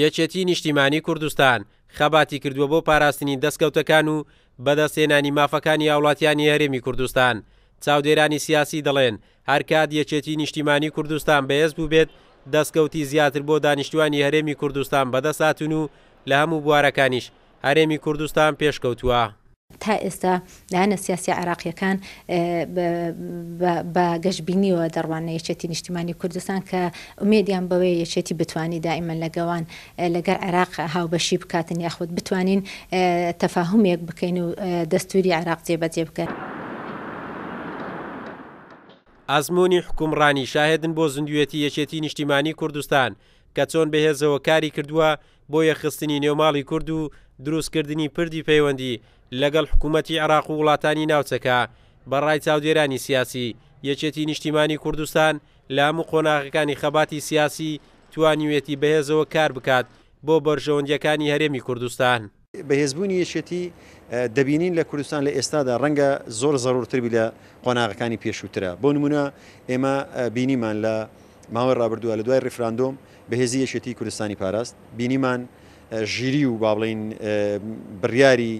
یەکێتی نیشتیمانی کوردستان خەباتی کردووە بۆ پاراستنی دەستکەوتەکان و بەدەستێنانی مافەکانی هاوڵاتیانی هەرێمی کوردستان چاودێرانی سیاسی دەڵێن هەرکات یەکێتی نیشتیمانی کوردستان بەهێز بوو بێت دەستکەوتی زیاتر بۆ دانیشتوانی هەرێمی کوردستان بەدەساتون و لە هەموو بوارەکانیش هەرێمی کوردستان پێشکەوتووە. تا ئێستا لایەنە سیاسی عراقیەکان بە گەشتبینیەوە دەڕوانە یەچێتی نیشتیمانی کوردستان کە ئومێدیان بەوەی یەچێتی بتانی دائیمەن لەگەوان لەگەر عراق هاوبەشی بکاتن یاخود بتوانین تەفاهمێک بکەین و دەستوری عراق جێبەجێ بکەن. ئازمۆنی حکومڕانی شاهدن بۆ زندوێتی یەچێتی نیشتیمانی کوردستان کە چۆن بەهێزەوە کاری کردووە بۆ یەخستنی نێوماڵی کورد و دروستکردنی پردی پەیوەندی لەگەڵ حکوومەتتی عراق و وڵاتانی ناوچەکە بەڕای چاودێرانی سیاسی یەکێتی نیشتیمانی کوردستان لام و قۆناغەکانی خەباتی سیاسی توانیوێتی بەهێزەوە کار بکات بۆ بەرژەوەندیەکانی هەرێمی کوردستان. بەهێزبوونی یەشێتی دەبینین لە کوردستان لە ئێستادا ڕەنگە زۆر زەرورتربی لە قۆناغەکانی پێشووترە بۆ نمونە ئێمە بینیمان لە ماوە ڕابردووە لە دوای ڕفراندۆم بەهێزی یەشێتی کوردستانی پاراست بینیمان ژیری و با بڵین بڕیاری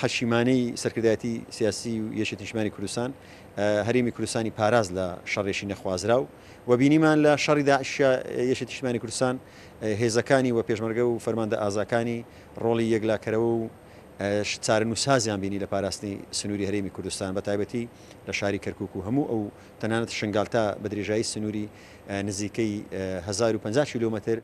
حەشیمانەی سەرکردایەتی سیاسی و یەشێتیشمانی کوردستان هەرمی کوردستانی پاراز لە شەڕێشی نەخوازرا و و بینیمان لە شەڕی داعشیا یەشێتیشمانی کوردستان هێزەکانی و پێشمەرگە و فەرماندە ئازاکانی ڕۆڵی یەکلاکەرەوە و چارە نووسازیان بینی لە پاراستنی سنووری هەرێمی کوردستان بە تایبەتی لە شاری کەرکک و هەموو ئەو تەنانەت شنگالتا بە درێژایی سنووری نزیکەی 1050 کیلومتر.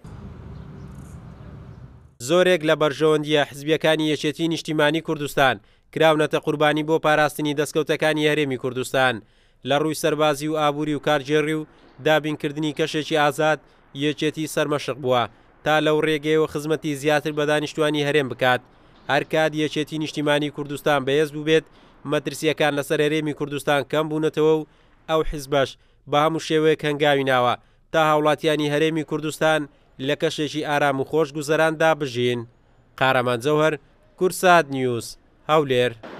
زۆرێک لە بەرژەوەندیە حزبیەکانی یەکێتی نیشتیمانی کوردستان کراونەتە قوربانی بۆ پاراستنی دەستکەوتەکانی هەرێمی کوردستان لە ڕووی سەربازی و ئابووری و کارجێڕی و دابینکردنی کەشێکی ئازاد یەکێتی سەرمەشق بووە تا لەو ڕێگەیەوە خزمەتی زیاتر بە دانیشتوانی هەرێم بکات هەرکات یەکێتی نیشتیمانی کوردستان بەهێز بوو بێت مەترسیەکان لەسەر هەرێمی کوردستان کەم بوونەتەوە و ئەو حیزبەش بە هەموو شێوەیە کەنگاوی ناوە تا هاوڵاتیانی هەرێمی کوردستان لە کەشێکی ئارام و خۆش گوزەراندا بژین قارەمانجەوهر کورسات نیوز هەولێر.